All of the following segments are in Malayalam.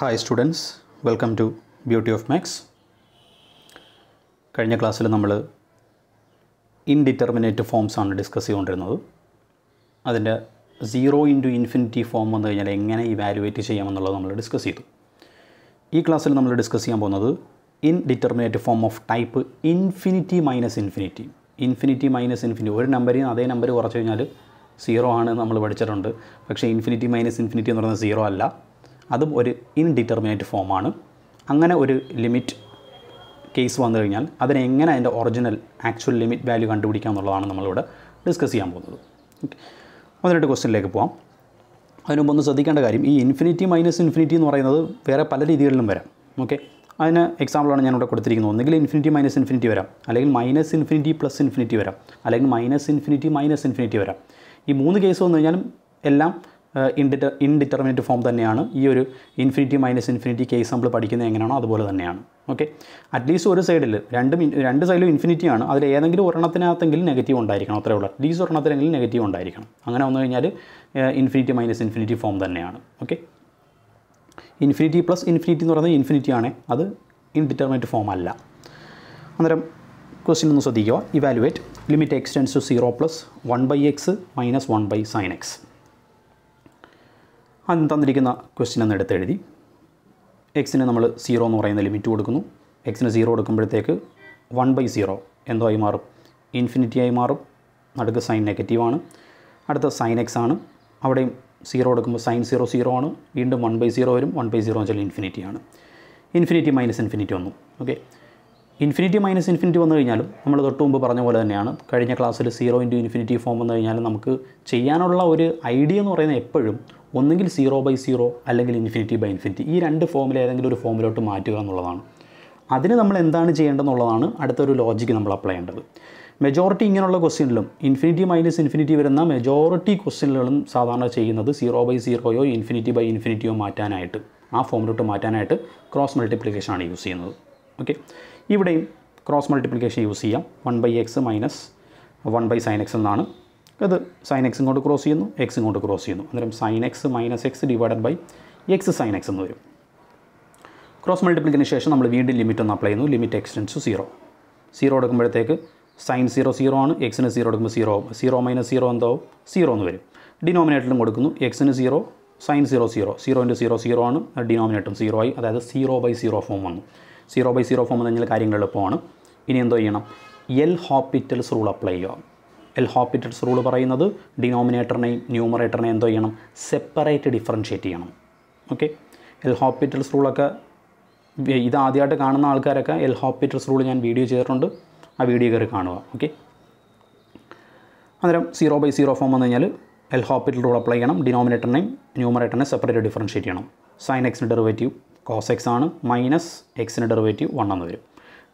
hi students welcome to beauty of maths കഴിഞ്ഞ ക്ലാസ്സിൽ നമ്മൾ ഇൻഡിറ്റർമിനേറ്റ് ഫോംസ് ആണ് ഡിസ്കസ് ചെയ്തുകൊണ്ടിരുന്നത് അതിൻ്റെ സീറോ ഇൻറ്റു ഇൻഫിനിറ്റി ഫോം വന്നു കഴിഞ്ഞാൽ എങ്ങനെ ഇവാലുവേറ്റ് ചെയ്യാമെന്നുള്ളത് നമ്മൾ ഡിസ്കസ് ചെയ്തു ഈ ക്ലാസ്സിൽ നമ്മൾ ഡിസ്കസ് ചെയ്യാൻ പോകുന്നത് indeterminate form of type infinity minus infinity infinity minus infinity ഒരു നമ്പറിൽ അതേ നമ്പർ കുറച്ച് കഴിഞ്ഞാൽ സീറോ ആണ് നമ്മൾ പഠിച്ചിട്ടുണ്ട് പക്ഷേ ഇൻഫിനിറ്റി മൈനസ് ഇൻഫിനിറ്റി എന്ന് പറയുന്നത് സീറോ അല്ല അതും ഒരു ഇൻഡിറ്റർമിനേറ്റ് ഫോമാണ് അങ്ങനെ ഒരു ലിമിറ്റ് കേസ് വന്നു കഴിഞ്ഞാൽ അതിനെ എങ്ങനെ അതിൻ്റെ ഒറിജിനൽ ആക്ച്വൽ ലിമിറ്റ് വാല്യൂ കണ്ടുപിടിക്കുക എന്നുള്ളതാണ് നമ്മളിവിടെ ഡിസ്കസ് ചെയ്യാൻ പോകുന്നത് ഓക്കെ അതിനായിട്ട് ക്വസ്റ്റിനിലേക്ക് പോകാം അതിന് ഒന്ന് ശ്രദ്ധിക്കേണ്ട കാര്യം ഈ ഇൻഫിനിറ്റി മൈനസ് ഇൻഫിനിറ്റി എന്ന് പറയുന്നത് വേറെ പല രീതികളിലും വരാം ഓക്കെ അതിന് എക്സാമ്പിളാണ് ഞാനിവിടെ കൊടുത്തിരിക്കുന്നത് ഒന്നുകിൽ ഇൻഫിനിറ്റി മൈനസ് ഇൻഫിനിറ്റി വരാം അല്ലെങ്കിൽ മൈനസ് ഇൻഫിനിറ്റി പ്ലസ് ഇൻഫിനിറ്റി വരാം അല്ലെങ്കിൽ മൈനസ് ഇൻഫിനിറ്റി മൈനസ് ഇൻഫിനിറ്റി വരാം ഈ മൂന്ന് കേസ് വന്നു കഴിഞ്ഞാലും എല്ലാം ഇൻഡിറ്റർ ഇൻഡിറ്റർമിനേറ്റ് ഫോം തന്നെയാണ് ഈ ഒരു ഇൻഫിനിറ്റി മൈനസ് ഇൻഫിനിറ്റി കേസ് നമ്മൾ പഠിക്കുന്നത് എങ്ങനെയാണോ അതുപോലെ തന്നെയാണ് ഓക്കെ അറ്റ്ലീസ്റ്റ് ഒരു സൈഡിൽ രണ്ട് രണ്ട് സൈഡിലും ഇൻഫിനിറ്റി ആണ് അതിൽ ഏതെങ്കിലും ഒരെണ്ണത്തിനകത്തെങ്കിലും നെഗറ്റീവ് ഉണ്ടായിരിക്കണം അത്രേ ഉള്ളൂ അറ്റ്ലീസ്റ്റ് ഒരെണ്ണത്തിനെങ്കിലും നെഗറ്റീവ് ഉണ്ടായിരിക്കണം അങ്ങനെ വന്നു കഴിഞ്ഞാൽ ഇൻഫിനിറ്റി മൈനസ് ഇൻഫിനിറ്റി ഫോം തന്നെയാണ് ഓക്കെ ഇൻഫിനിറ്റി പ്ലസ് ഇൻഫിനിറ്റി എന്ന് പറയുന്നത് ഇൻഫിനിറ്റി ആണ് അത് ഇൻഡിറ്റർമിനേറ്റ് ഫോം അല്ല അന്നേരം ക്വസ്റ്റ്യൻ ഒന്ന് ശ്രദ്ധിക്കുക evaluate limit x tends to zero plus one by x minus one by sine x ആദ്യം തന്നിരിക്കുന്ന ക്വസ്റ്റിൻ ഒന്ന് എടുത്ത് എഴുതി എക്സിന് നമ്മൾ സീറോ എന്ന് പറയുന്ന ലിമിറ്റ് കൊടുക്കുന്നു എക്സിന് സീറോ എടുക്കുമ്പോഴത്തേക്ക് വൺ ബൈ സീറോ എന്തോ ആയി മാറും ഇൻഫിനിറ്റി ആയി മാറും നടുക്ക് സൈൻ നെഗറ്റീവാണ് അടുത്ത സൈൻ എക്സ് ആണ് അവിടെയും സീറോ എടുക്കുമ്പോൾ സൈൻ സീറോ സീറോ ആണ് വീണ്ടും വൺ ബൈ സീറോ വരും വൺ ബൈ സീറോ എന്ന് വെച്ചാൽ ഇൻഫിനിറ്റി ആണ് ഇൻഫിനിറ്റി മൈനസ് ഇൻഫിനിറ്റി വന്നു ഓക്കെ ഇൻഫിനിറ്റി മൈനസ് ഇൻഫിനിറ്റി വന്നു കഴിഞ്ഞാലും നമ്മൾ തൊട്ട് മുമ്പ് പറഞ്ഞ പോലെ തന്നെയാണ് കഴിഞ്ഞ ക്ലാസ്സിൽ സീറോ ഇൻറ്റു ഇൻഫിനിറ്റി ഫോം വന്നു കഴിഞ്ഞാൽ നമുക്ക് ചെയ്യാനുള്ള ഒരു ഐഡിയ എന്ന് പറയുന്നത് എപ്പോഴും ഒന്നുകിൽ സീറോ ബൈ സീറോ അല്ലെങ്കിൽ ഇൻഫിനിറ്റി ബൈ ഇൻഫിനിറ്റി ഈ രണ്ട് ഫോമിലെ ഏതെങ്കിലും ഒരു ഫോമിലോട്ട് മാറ്റുക എന്നുള്ളതാണ് അതിന് നമ്മൾ എന്താണ് ചെയ്യേണ്ടതെന്നുള്ളതാണ് അടുത്തൊരു ലോജിക്ക് നമ്മൾ അപ്ലൈ ചെയ്യേണ്ടത് മെജോറിറ്റി ഇങ്ങനെയുള്ള ക്വസ്റ്റ്യനിലും ഇൻഫിനിറ്റി മൈനസ് ഇൻഫിനിറ്റി വരുന്ന മെജോറിറ്റി ക്വസ്റ്റ്യനുകളും സാധാരണ ചെയ്യുന്നത് സീറോ ബൈ സീറോയോ ഇൻഫിനിറ്റി ബൈ ഇൻഫിനിറ്റിയോ മാറ്റാനായിട്ട് ആ ഫോമിലോട്ട് മാറ്റാനായിട്ട് ക്രോസ് മൾട്ടിപ്ലിക്കേഷനാണ് യൂസ് ചെയ്യുന്നത് ഓക്കെ ഇവിടെയും ക്രോസ് മൾട്ടിപ്ലിക്കേഷൻ യൂസ് ചെയ്യാം one by x minus one by sine x എന്നാണ് ഇത് സൈൻ എക്സ് ഇങ്ങോട്ട് ക്രോസ് ചെയ്യുന്നു എക്സ് ഇങ്ങോട്ട് ക്രോസ് ചെയ്യുന്നു അന്നേരം sine x minus x divided by x sine x എന്ന് വരും ക്രോസ് മൾട്ടിപ്ലിക്കിന് ശേഷം നമ്മൾ വീണ്ടും ലിമിറ്റ് ഒന്ന് അപ്ലൈ ചെയ്യുന്നു ലിമിറ്റ് എക്സ്റ്റൻസ് സീറോ സീറോ എടുക്കുമ്പോഴത്തേക്ക് സൈൻ സീറോ സീറോ ആണ് എക്സിന് സീറോ എടുക്കുമ്പോൾ സീറോ ആവും സീറോ മൈനസ് സീറോ എന്താവും സീറോ എന്ന് വരും ഡിനോമിനേറ്ററിലും കൊടുക്കുന്നു എക്സിന് zero sine zero zero zero into zero zero ആണ് ഡിനോമിനേറ്ററും സീറോ ആയി അതായത് സീറോ ബൈ സീറോ ഫോം വന്നു സീറോ ബൈ സീറോ ഫോം എന്ന് കഴിഞ്ഞാൽ കാര്യങ്ങൾ എളുപ്പമാണ് ഇനി എന്തോ ചെയ്യണം എൽ ഹോപ്പിറ്റൽസ് റൂൾ അപ്ലൈ ചെയ്യുക എൽ ഹോപ്പിറ്റഡ്സ് റൂൾ പറയുന്നത് ഡിനോമിനേറ്ററിനെയും ന്യൂമറേറ്ററിനെയും എന്തോ ചെയ്യണം സെപ്പറേറ്റ് ഡിഫറൻഷ്യേറ്റ് ചെയ്യണം ഓക്കെ എൽ ഹോപ്പിറ്റൽസ് റൂളൊക്കെ ഇത് ആദ്യമായിട്ട് കാണുന്ന ആൾക്കാരൊക്കെ എൽ ഹോപ്പിറ്റൽസ് റൂൾ ഞാൻ വീഡിയോ ചെയ്തിട്ടുണ്ട് ആ വീഡിയോ കയറി കാണുക ഓക്കെ അന്നേരം സീറോ ബൈ സീറോ ഫോം വന്നു കഴിഞ്ഞാൽ എൽ ഹോപ്പിറ്റൽ റൂൾ അപ്ലൈ ചെയ്യണം ഡിനോമിനേറ്ററിനെയും ന്യൂമറേറ്ററിനെ സെപ്പറേറ്റ് ഡിഫറൻഷ്യേറ്റ് ചെയ്യണം സൈൻ എക്സിന് ഡെറിവേറ്റീവ് കോസ് എക്സ് ആണ് മൈനസ് എക്സിന് ഡെറിവേറ്റീവ് വൺ എന്ന് വരും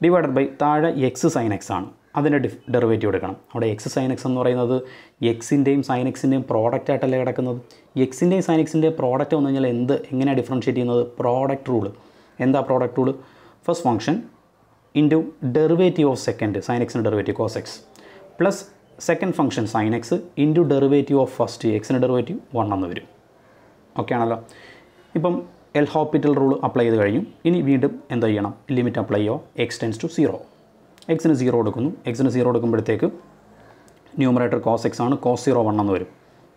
ഡിവൈഡഡ് ബൈ താഴെ എക്സ് സൈൻ എക്സ് ആണ് അതിൻ്റെ ഡിഫ് ഡെറിവേറ്റീവ് എടുക്കണം അവിടെ എക്സ് സൈൻ എക്സ് എന്ന് പറയുന്നത് എക്സിൻ്റെയും സൈൻ എക്സിൻ്റെയും പ്രോഡക്റ്റ് ആയിട്ടല്ലേ കിടക്കുന്നത് എക്സിൻ്റെയും സൈൻ എക്സിൻ്റെയും പ്രോഡക്റ്റ് വന്നു കഴിഞ്ഞാൽ എന്ത് എങ്ങനെയാണ് ഡിഫറൻഷ്യേറ്റ് ചെയ്യുന്നത് പ്രോഡക്റ്റ് റൂൾ എന്താ product rule first function to derivative of second sine എക്സിൻ്റെ derivative cos x plus second function sine x to derivative of first എക്സിന് ഡെറിവേറ്റീവ് വൺ എന്ന് വരും ഓക്കെ ആണല്ലോ ഇപ്പം എൽ ഹോപ്പിറ്റൽ റൂൾ അപ്ലൈ ചെയ്ത് കഴിഞ്ഞു ഇനി വീണ്ടും എന്താ ചെയ്യണം ലിമിറ്റ് അപ്ലൈ ചെയ്യോ എക്സ് ടെൻസ് ടു സീറോ എക്സിന് സീറോ കൊടുക്കുന്നു എക്സിന് സീറോ കൊടുക്കുമ്പോഴത്തേക്ക് ന്യൂമറേറ്റർ കോസ് എക്സ് ആണ് കോസ് സീറോ വൺ എന്ന് വരും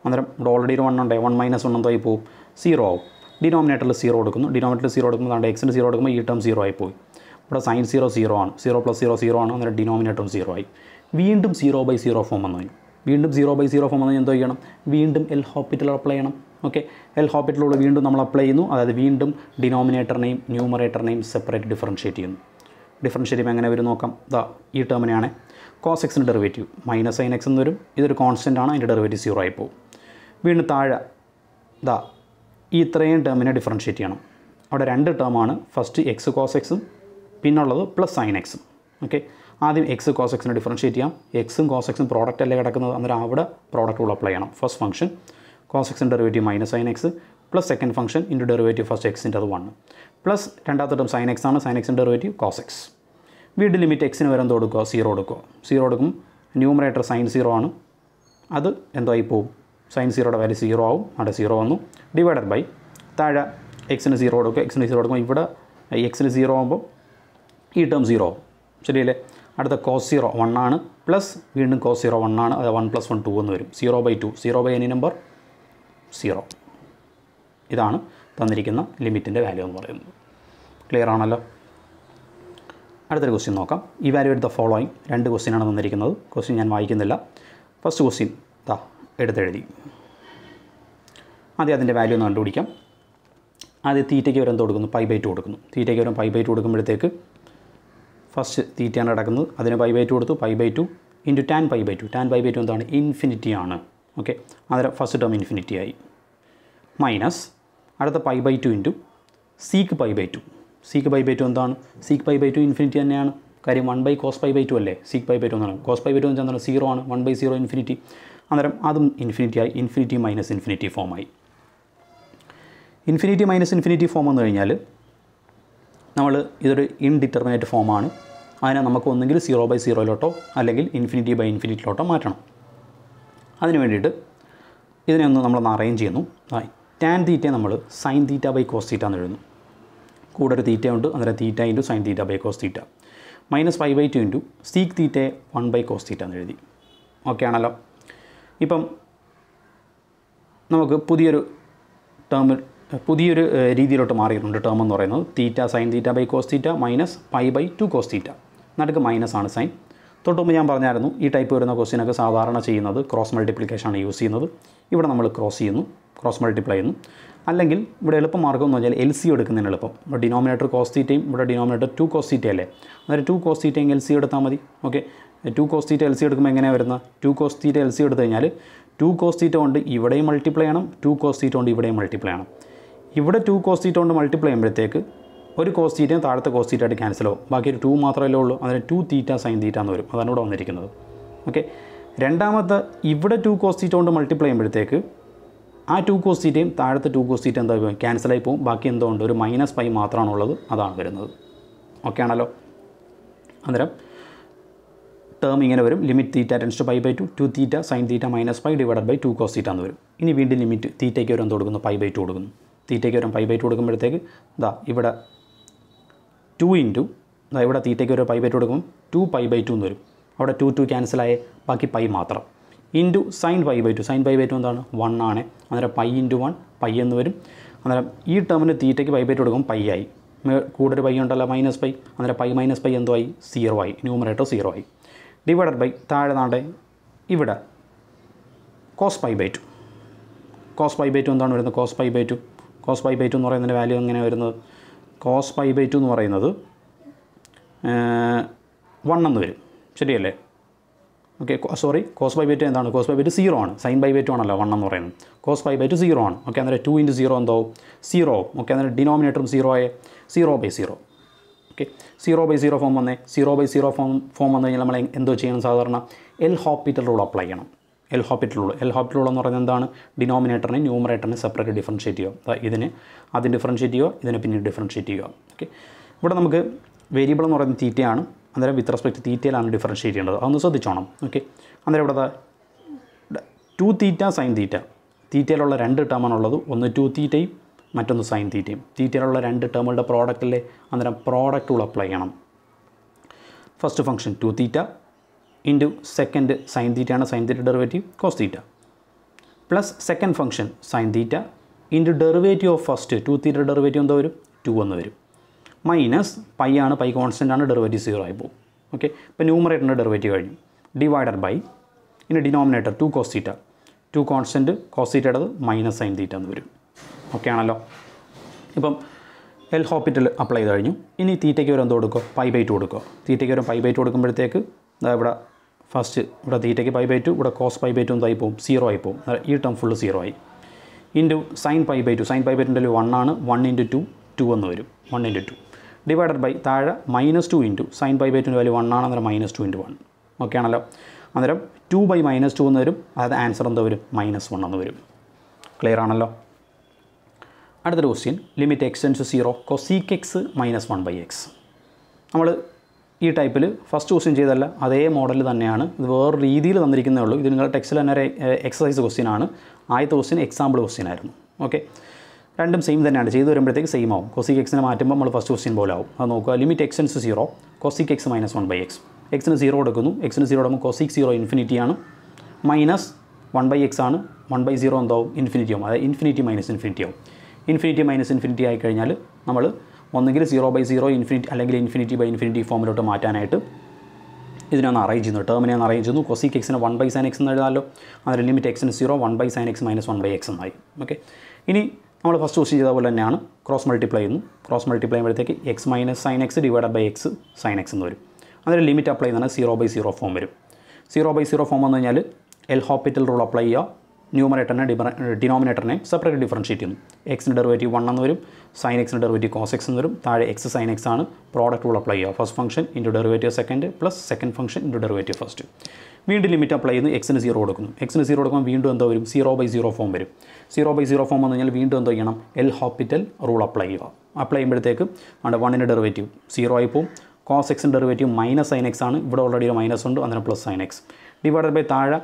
അന്നേരം ഇവിടെ ഓൾറെഡി ഒരു വൺ ഉണ്ടേ വൺ മൈനസ് വൺ എന്തായി പോകും സീറോ ആവും ഡിനോമിനേറ്ററിൽ സീറോ കൊടുക്കുന്നു ഡിനോമിനേറ്ററിൽ സീറോ കൊടുക്കുമ്പോൾ അതാണ്ട് എക്സിന് സീറോ കൊടുക്കുമ്പോൾ ഈ ടേം സീറോ ആയി പോയി ഇവിടെ സൈൻ സീറോ സീറോ ആണ് സീറോ പ്ലസ് സീറോ സീറോ ആണ് അന്നേരം ഡിനോമിനേറ്ററും സീറോ ആയി വീണ്ടും സീറോ ബൈ സീറോ ഫോം വന്നു വീണ്ടും സീറോ ബൈ സീറോ ഫോം വന്നു എന്തോ ചെയ്യണം വീണ്ടും എൽ ഹോപ്പിറ്റൽ അപ്ലൈ ചെയ്യണം ഓക്കെ എൽ ഹോപ്പിറ്റലുള്ള വീണ്ടും നമ്മൾ അപ്ലൈ ചെയ്യുന്നു അതായത് വീണ്ടും ഡിനോമിനേറ്ററിനെയും ന്യൂമറേറ്ററിനെയും സെപ്പറേറ്റ് ഡിഫറൻഷ്യേറ്റ് ചെയ്യുന്നു ഡിഫറൻഷ്യേറ്റ് എങ്ങനെ വരും നോക്കാം ദാ ഈ ടേമിനെയാണ് കോസ് എക്സിൻ്റെ ഡെറിവേറ്റീവ് മൈനസ് സൈൻ എക്സ് എന്ന് വരും ഇതൊരു കോൺസ്റ്റൻ്റ് ആണ് അതിൻ്റെ ഡെറിവേറ്റീവ് സീറോ ആയി പോകും വീണ്ടും താഴെ ദാ ഈ ഇത്രയും ടേമിനെ ഡിഫറൻഷ്യേറ്റ് ചെയ്യണം അവിടെ രണ്ട് ടേമാണ് ഫസ്റ്റ് എക്സ് കോസ് എക്സും പിന്നുള്ളത് പ്ലസ് സൈൻ എക്സും ഓക്കെ ആദ്യം എക്സ് കോസ് എക്സിനെ ഡിഫറൻഷ്യേറ്റ് ചെയ്യാം എക്സും കോസ് എക്സും പ്രോഡക്റ്റ് അല്ലേ കിടക്കുന്നത് അന്നേരം അവിടെ പ്രോഡക്റ്റ് റൂൾ അപ്ലൈ ചെയ്യണം ഫസ്റ്റ് ഫംഗ്ഷൻ കോസ് എക്സിൻ്റെ derivative minus sine x plus second function into derivative first എക്സിൻ്റെ അത് വൺ പ്ലസ് രണ്ടാമത്തെ ടേം സൈൻ എക്സ് ആണ് സൈൻ എക്സിൻ്റെ ഡെറിവേറ്റീവ് കോസ് എക്സ് വീട് ലിമിറ്റ് എക്സിന് വരെ എന്തോ എടുക്കുക സീറോ എടുക്കുക സീറോ എടുക്കും ന്യൂമറേറ്റർ സൈൻ സീറോ ആണ് അത് എന്തായി പോവും സൈൻ സീറോയുടെ വാല്യൂ സീറോ ആവും അവിടെ സീറോ വന്നു ഡിവൈഡഡ് ബൈ താഴെ എക്സിന് സീറോ കൊടുക്കുക എക്സിന് സീറോ കൊടുക്കുമ്പോൾ ഇവിടെ എക്സിന് സീറോ ആകുമ്പോൾ ഈ ടേം സീറോ ആവും ശരിയല്ലേ അടുത്ത കോസ് സീറോ വൺ ആണ് പ്ലസ് വീണ്ടും കോസ് സീറോ വൺ ആണ് അത് വൺ പ്ലസ് വൺ ടു എന്ന് വരും zero by two zero by any number zero ഇതാണ് തന്നിരിക്കുന്ന ലിമിറ്റിൻ്റെ വാല്യൂ എന്ന് പറയുന്നത് ക്ലിയർ ആണല്ലോ അടുത്തൊരു ക്വസ്റ്റ്യൻ നോക്കാം ഇവാലുവേറ്റ് ദ ഫോളോയിങ് രണ്ട് ക്വസ്റ്റ്യനാണ് തന്നിരിക്കുന്നത് ക്വസ്റ്റ്യൻ ഞാൻ വായിക്കുന്നില്ല ഫസ്റ്റ് ക്വസ്റ്റ്യൻ ഇതാ എടുത്തെഴുതി ആദ്യം അതിൻ്റെ വാല്യൂ ഒന്ന് കണ്ടുപിടിക്കാം ആദ്യം തീറ്റയ്ക്ക് വരെ എന്ത് കൊടുക്കുന്നു പൈ ബൈറ്റ് കൊടുക്കുന്നു തീറ്റയ്ക്ക് വരും പൈ ബൈറ്റ് കൊടുക്കുമ്പോഴത്തേക്ക് ഫസ്റ്റ് തീറ്റയാണ് കിടക്കുന്നത് അതിന് പൈ ബൈറ്റ് കൊടുത്തു pi by two into tan pi by two tan pi by two എന്താണ് ഇൻഫിനിറ്റി ആണ് ഓക്കെ അതിൻ്റെ ഫസ്റ്റ് ടേം ഇൻഫിനിറ്റി ആയി മൈനസ് അടുത്ത pi by two into sec pi by two sec pi by two എന്താണ് sec pi by two infinity തന്നെയാണ് കാര്യം one by cos pi by two അല്ലേ സീക്ക് പൈ ബൈ ടു എന്നാണ് കോസ് പൈ ബൈ ടു എന്ന് പറഞ്ഞാൽ സീറോ ആണ് വൺ ബൈ സീറോ ഇൻഫിനിറ്റി അന്നേരം അതും ഇൻഫിനിറ്റി ആയി ഇൻഫിനിറ്റി മൈനസ് ഇൻഫിനിറ്റി ഫോമായി ഇൻഫിനിറ്റി മൈനസ് ഇൻഫിനിറ്റി ഫോം എന്ന് കഴിഞ്ഞാൽ നമ്മൾ ഇതൊരു ഇൻഡിറ്റർമിനേറ്റ് ഫോമാണ് അതിനെ നമുക്ക് ഒന്നെങ്കിൽ സീറോ ബൈ സീറോയിലോട്ടോ അല്ലെങ്കിൽ ഇൻഫിനിറ്റി ബൈ ഇൻഫിനിറ്റിയിലോട്ടോ മാറ്റണം അതിന് വേണ്ടിയിട്ട് ഇതിനെ ഒന്ന് നമ്മളൊന്ന് അറേഞ്ച് ചെയ്യുന്നു ആയി ടാൻ തീറ്റയെ നമ്മൾ sine theta by cos theta എന്ന് എഴുതുന്നു കൂടെ ഒരു തീറ്റ ഉണ്ട് അന്നേരം theta into sine theta by cos theta minus five by two into sec തീറ്റയെ വൺ ബൈ കോസ് തീറ്റ എന്ന് എഴുതി ഓക്കെ ആണല്ലോ ഇപ്പം നമുക്ക് പുതിയൊരു ടേമിൽ പുതിയൊരു രീതിയിലോട്ട് മാറിയിട്ടുണ്ട് ടേം എന്ന് പറയുന്നത് theta sine theta by cos theta minus five by two cos theta നടുക്ക് മൈനസ് ആണ് സൈൻ തൊട്ടുമുമ്പ് ഞാൻ പറഞ്ഞായിരുന്നു ഈ ടൈപ്പ് വരുന്ന ക്വസ്റ്റ്യനൊക്കെ സാധാരണ ചെയ്യുന്നത് ക്രോസ് മൾട്ടിപ്ലിക്കേഷനാണ് യൂസ് ചെയ്യുന്നത് ഇവിടെ നമ്മൾ ക്രോസ് ചെയ്യുന്നു ക്രോസ് മൾട്ടിപ്ലൈ ചെയ്യുന്നു അല്ലെങ്കിൽ ഇവിടെ മാർഗ്ഗം എന്ന് പറഞ്ഞാൽ എൽ സി എടുക്കുന്നതിന് എളുപ്പം ഇവിടെ ഡിനോമിനേറ്റർ തീറ്റയും ഇവിടെ ഡിനോമിനേറ്റർ ടു തീറ്റ അല്ലേ അതായത് ടു തീറ്റയും എൽ സി എടുത്താൽ മതി okay two theta L C എടുക്കുമ്പോൾ എങ്ങനെയാണ് വരുന്നത് ടു തീറ്റ എൽ സി എടുത്തു കഴിഞ്ഞാൽ ടു തീറ്റ കൊണ്ട് ഇവിടെയും മൾട്ടിപ്ലൈ ചെയ്യണം ടു തീറ്റ കൊണ്ട് ഇവിടെയും മൾട്ടിപ്ലൈ ചെയ്യണം ഇവിടെ ടു തീറ്റ കൊണ്ട് മൾട്ടിപ്ലൈ ചെയ്യുമ്പോഴത്തേക്ക് ഒരു കോസ് തീറ്റയും താഴത്തെ കോസ് ആയിട്ട് ക്യാൻസൽ ആവും ബാക്കി ഒരു ടു മാത്രമല്ലേ ഉള്ളൂ അതിന് ടു തീറ്റ സൈൻ തീറ്റ എന്ന് വരും അതാണ് ഇവിടെ വന്നിരിക്കുന്നത് ഓക്കെ രണ്ടാമത്തെ ഇവിടെ ടു തീറ്റ കൊണ്ട് മൾട്ടിപ്ലൈ ചെയ്യുമ്പോഴത്തേക്ക് ആ ടു കോസ് തീറ്റയും താഴത്തെ ടു കോസ് തീറ്റ എന്താ ക്യാൻസലായി പോകും ബാക്കി എന്തോ ഉണ്ട് ഒരു മൈനസ് പൈ മാത്രമാണുള്ളത് അതാണ് വരുന്നത് ഓക്കെ ആണല്ലോ അന്നേരം ടേം ഇങ്ങനെ വരും limit theta tends to pi by two two theta sine theta minus pi divided by two cos theta എന്ന് വരും ഇനി വീണ്ടും ലിമിറ്റ് തീറ്റയ്ക്ക് ഒരു എന്ത് കൊടുക്കുന്നു പൈ ബൈ ടു കൊടുക്കുന്നു തീറ്റയ്ക്ക് ഒരു പൈ ബൈ ടു കൊടുക്കുമ്പോഴത്തേക്ക് ഇതാ ഇവിടെ ടു ഇൻറ്റു ഇതാ ഇവിടെ തീറ്റയ്ക്ക് ഒരു പൈ ബൈ ടു കൊടുക്കും ടു പൈ ബൈ ടു എന്ന് വരും അവിടെ ടു ടു ക്യാൻസലായ ബാക്കി പൈ മാത്രം into sine pi by two sine pi by two എന്താണ് വൺ ആണ് അന്നേരം പൈ ഇൻറ്റു വൺ പൈ എന്ന് വരും അന്നേരം ഈ ടേമിന് തീറ്റയ്ക്ക് പൈ ബൈ ടു കൊടുക്കും പൈ ആയി കൂടുതൽ പൈ ഉണ്ടല്ലോ മൈനസ് പൈ അന്നേരം പൈ മൈനസ് പൈ എന്തോ ആയി സീറോ ആയി ന്യൂമറേറ്റോ സീറോ ആയി ഡിവൈഡഡ് ബൈ താഴെ നാടെ ഇവിടെ cos pi by two cos pi by two എന്താണ് വരുന്നത് cos pi by two cos pi by two എന്ന് പറയുന്നതിൻ്റെ വാല്യൂ എങ്ങനെയാണ് വരുന്നത് കോസ് പൈ ബൈ ടു എന്ന് പറയുന്നത് വൺ എന്ന് വരും ശരിയല്ലേ ഓക്കെ സോറി കോസ് ബൈ ബൈറ്റ് എന്താണ് കോസ് ബൈ ബൈറ്റ് സീറോ ആണ് സൈൻ ബൈ ബൈറ്റ് ആണല്ലോ വൺ എന്ന് പറയുന്നത് കോസ് ബൈ ബൈറ്റ് സീറോ ആണ് ഓക്കെ അന്നേരം ടു ഇൻറ്റു സീറോ എന്തോ സീറോ ഓക്കെ അന്നേരം ഡിനോമിനേറ്ററും സീറോ ആയ zero by zero okay zero by zero form വന്നേ zero by zero form form വന്നു കഴിഞ്ഞാൽ നമ്മൾ എന്തോ ചെയ്യണം സാധാരണ എൽ ഹോപ്പിറ്റൽ റൂൾ അപ്ലൈ ചെയ്യണം L Hopital rule L Hopital rule എന്ന് പറയുന്നത് എന്താണ് ഡിനോമിനേറ്ററിനെ ന്യൂമറേറ്ററിനെ സെപ്പറേറ്റ് ഡിഫറൻഷ്യേറ്റ് ചെയ്യുക ഇതിന് അതിന് ഡിഫറൻഷ്യേറ്റ് ചെയ്യുക ഇതിനെ പിന്നീട് ഡിഫറൻഷ്യേറ്റ് ചെയ്യുക ഓക്കെ ഇവിടെ നമുക്ക് വേരിയബിൾ എന്ന് പറയുന്നത് തീറ്റയാണ് അന്നേരം വിത്ത് റെസ്പെക്ട് തീറ്റയിലാണ് ഡിഫറൻഷിയേറ്റ് ചെയ്യേണ്ടത് അതൊന്ന് ശ്രദ്ധിച്ചോണം ഓക്കെ അന്നേരം ഇവിടെ ടു തീറ്റ സൈൻ തീറ്റ തീറ്റയിലുള്ള രണ്ട് ടേമാണ് ഉള്ളത് ഒന്ന് ടു തീറ്റയും മറ്റൊന്ന് സൈൻ തീറ്റയും തീറ്റയിലുള്ള രണ്ട് ടേമുകളുടെ പ്രോഡക്റ്റിലെ അന്നേരം പ്രോഡക്റ്റ് റൂൾ അപ്ലൈ ചെയ്യണം first function two theta into second sine തീറ്റയാണ് sine theta derivative cos theta plus second function sine theta into derivative of first two theta derivative എന്താ വരും ടു എന്ന് വരും മൈനസ് പൈ ആണ് പൈ കോൺസ്റ്റൻ്റ് ആണ് ഡെറിവേറ്റീവ് സീറോ ആയി പോകും ഓക്കെ ഇപ്പോൾ ന്യൂമറേറ്ററിൻ്റെ ഡെറിവേറ്റീവ് കഴിഞ്ഞു ഡിവൈഡഡ് ബൈ ഇനി denominator two cos theta two constant cos തീറ്റയുടേത് മൈനസ് സൈൻ തീറ്റ എന്ന് വരും ഓക്കെ ആണല്ലോ ഇപ്പം എൽ ഹോപ്പിറ്റൽ അപ്ലൈ ചെയ്ത് കഴിഞ്ഞു ഇനി തീറ്റയ്ക്ക് ഒരു എന്തോ കൊടുക്കുക പൈ ബൈ ടു കൊടുക്കുക തീറ്റയ്ക്ക് ഒരു പൈ ബൈ ടു കൊടുക്കുമ്പോഴത്തേക്ക് ഇവിടെ ഫസ്റ്റ് ഇവിടെ തീറ്റയ്ക്ക് പൈ ബൈ ടു ഇവിടെ കോസ് പൈ ബൈ ടു എന്തായി പോകും സീറോ ആയി പോകും ഈ ടേം ഫുള്ള് സീറോ ആയി into sine pi by two sine pi by ടുൻ്റെ വൺ ആണ് വൺ ഇൻറ്റു ടു ടു എന്ന് വരും one into two divided by താഴെ minus two into sine by by ടുവിൻ്റെ വാല്യൂ വൺ ആണ് അന്നേരം minus two into one okay ആണല്ലോ അന്നേരം ടു ബൈ മൈനസ് ടു എന്ന് വരും അതായത് ആൻസർ എന്ത് വരും മൈനസ് വൺ എന്ന് വരും ക്ലിയർ ആണല്ലോ അടുത്തൊരു question limit x tends zero cosec x minus one by x നമ്മൾ ഈ ടൈപ്പിൽ ഫസ്റ്റ് ക്വസ്റ്റ്യൻ ചെയ്തല്ല അതേ മോഡൽ തന്നെയാണ് ഇത് വേറെ രീതിയിൽ തന്നിരിക്കുന്നേ ഉള്ളൂ ഇത് നിങ്ങളുടെ ടെക്സ്റ്റിൽ തന്നെ ഒരു എക്സസൈസ് ക്വസ്റ്റ്യൻ ആണ് ആദ്യത്തെ ക്വസ്റ്റ്യൻ എക്സാമ്പിൾ ക്വസ്റ്റ്യൻ ആയിരുന്നു ഓക്കെ രണ്ടും സെയിം തന്നെയാണ് ചെയ്ത് വരുമ്പോഴത്തേക്ക് സെയിം ആവും കൊസിക് എക്സിനെ മാറ്റുമ്പോൾ നമ്മൾ ഫസ്റ്റ് ക്വസ്റ്റ്യൻ പോലെ ആവും അത് നോക്കുക limit x tends zero cosec x minus one by x എക്സിന് സീറോ കൊടുക്കുന്നു എക്സിന് സീറോ കൊടുക്കുമ്പോൾ കൊസിക് സീറോ ഇൻഫിനിറ്റി ആണ് മൈനസ് വൺ ബൈ എക്സ് ആണ് വൺ ബൈ സീറോ എന്താവും ഇൻഫിനിറ്റി ആവും അതായത് ഇൻഫിനിറ്റി മൈനസ് ഇൻഫിനിറ്റി ആവും ഇൻഫിനിറ്റി മൈനസ് ഇൻഫിനിറ്റി ആയി കഴിഞ്ഞാൽ നമ്മൾ ഒന്നുകിൽ സീറോ ബൈ സീറോ ഇൻഫിനിറ്റി അല്ലെങ്കിൽ ഇൻഫിനിറ്റി ബൈ ഇൻഫിനിറ്റി ഫോമിലോട്ട് മാറ്റാനായിട്ട് ഒന്ന് അറേഞ്ച് ചെയ്യുന്നു ടേമിനെ ഒന്ന് അറേഞ്ച് ചെയ്യുന്നു കൊസിക് എക്സിന് വൺ ബൈ സൈൻ എക്സ് എന്ന് എഴുതാമല്ലോ അതിൽ ലിമിറ്റ് എക്സിന് zero one by sine x minus one by x എന്നായി ഓക്കെ ഇനി നമ്മൾ ഫസ്റ്റ് ക്വസ്റ്റ്യൻ ചെയ്ത പോലെ തന്നെയാണ് ക്രോസ് മൾട്ടിപ്ലൈ ചെയ്യുന്നു ക്രോസ് മൾട്ടിപ്ലൈ ചെയ്യുമ്പോഴത്തേക്ക് x minus sine x divide by x sine x എന്ന് വരും അതിൽ ലിമിറ്റ് അപ്ലൈ ചെയ്താണ് സീറോ ബൈ സീറോ ഫോം വരും സീറോ ബൈ സീറോ ഫോം വന്നു കഴിഞ്ഞാൽ എൽ ഹോപ്പിറ്റൽ റൂൾ അപ്ലൈ ചെയ്യുക ന്യൂമറേറ്ററിനെ ഡിഫറ ഡിനോമിനേറ്ററിനെ സെപ്പറേറ്റ് ഡിഫറൻഷ്യേറ്റ് ചെയ്യുന്നു എക്സിൻ്റെ ഡെറിവേറ്റീവ് വൺ എന്ന് വരും സൈൻ എക്സിന് ഡെറിവേറ്റീവ് കോസ് എക്സ് എന്ന് വരും താഴെ എക്സ് സൈൻ എക്സ് ആണ് പ്രോഡക്റ്റ് റൂൾ അപ്ലൈ ചെയ്യുക first function into derivative second plus second function into derivative first വീണ്ടും ലിമിറ്റ് അപ്ലൈ ചെയ്യുന്നു എക്സിന് സീറോ കൊടുക്കുന്നു എക്സിന് സീറോ കൊടുക്കുമ്പോൾ വീണ്ടും എന്തോ വരും സീറോ ബൈ സീറോ ഫോം വരും സീറോ ബൈ സീറോ ഫോം വന്നു കഴിഞ്ഞാൽ വീണ്ടും എന്തോ ചെയ്യണം എൽ ഹോപ്പിറ്റൽ റൂൾ അപ്ലൈ ചെയ്യുക അപ്ലൈ ചെയ്യുമ്പോഴത്തേക്ക് അവിടെ വണ്ണിന് ഡെറിവേറ്റീവ് സീറോ ആയി പോകും കോസ് എക്സിൻ്റെ ഡെറിവേറ്റീവ് മൈനസ് സൈൻ എക്സ് ആണ് ഇവിടെ ഓൾറെഡി ഒരു മൈനസ് ഉണ്ട് അങ്ങനെ plus sine x divided by താഴെ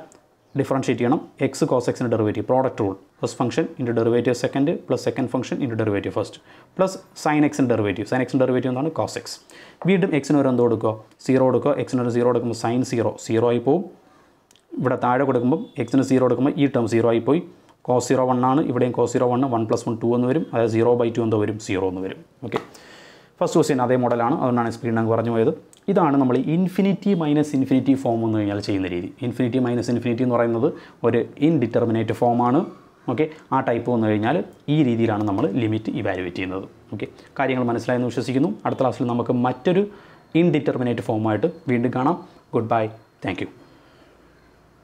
ഡിഫറൻഷ്യേറ്റ് ചെയ്യണം എക്സ് കോസ് എക്സിൻ്റെ derivative product rule first function ഇൻ്റെ derivative second plus second function ഇൻ്റെ ഡെറിവേറ്റീവ് ഫസ്റ്റ് പ്ലസ് സൈൻ എക്സിൻ്റെ ഡെറിവേറ്റീവ് സൈൻ എക്സിൻ്റെ ഡെറിവേറ്റീവ് എന്താണ് കോസ് എക്സ് വീണ്ടും എക്സിന് ഒരു എന്തോ കൊടുക്കുക സീറോ കൊടുക്കുക എക്സിന് ഒരു സീറോ കൊടുക്കുമ്പോൾ സൈൻ സീറോ സീറോ ആയി പോവും ഇവിടെ താഴെ കൊടുക്കുമ്പോൾ എക്സിന് സീറോ കൊടുക്കുമ്പോൾ ഈ ടേം സീറോ ആയി പോയി കോസ് സീറോ വൺ ആണ് ഇവിടെയും cos zero one one plus one two എന്ന് വരും അതായത് സീറോ ബൈ ടു എന്തോ വരും സീറോ എന്ന് വരും ഓക്കെ ഫസ്റ്റ് ക്വസ്റ്റ്യൻ അതേ മോഡലാണ് അതുകൊണ്ടാണ് സ്ക്രീൻ അങ്ങ് പറഞ്ഞു പോയത് ഇതാണ് നമ്മൾ ഇൻഫിനിറ്റി മൈനസ് ഇൻഫിനിറ്റി ഫോം എന്ന് കഴിഞ്ഞാൽ ചെയ്യുന്ന രീതി ഇൻഫിനിറ്റി മൈനസ് ഇൻഫിനിറ്റി എന്ന് പറയുന്നത് ഒരു ഇൻഡിറ്റർമിനേറ്റ് ഫോമാണ് ഓക്കെ ആ ടൈപ്പ് വന്നു കഴിഞ്ഞാൽ ഈ രീതിയിലാണ് നമ്മൾ ലിമിറ്റ് ഇവാലുവേറ്റ് ചെയ്യുന്നത് ഓക്കെ കാര്യങ്ങൾ മനസ്സിലായെന്ന് വിശ്വസിക്കുന്നു അടുത്ത ക്ലാസ്സിൽ നമുക്ക് മറ്റൊരു ഇൻഡിറ്റർമിനേറ്റ് ഫോമായിട്ട് വീണ്ടും കാണാം ഗുഡ് ബൈ താങ്ക്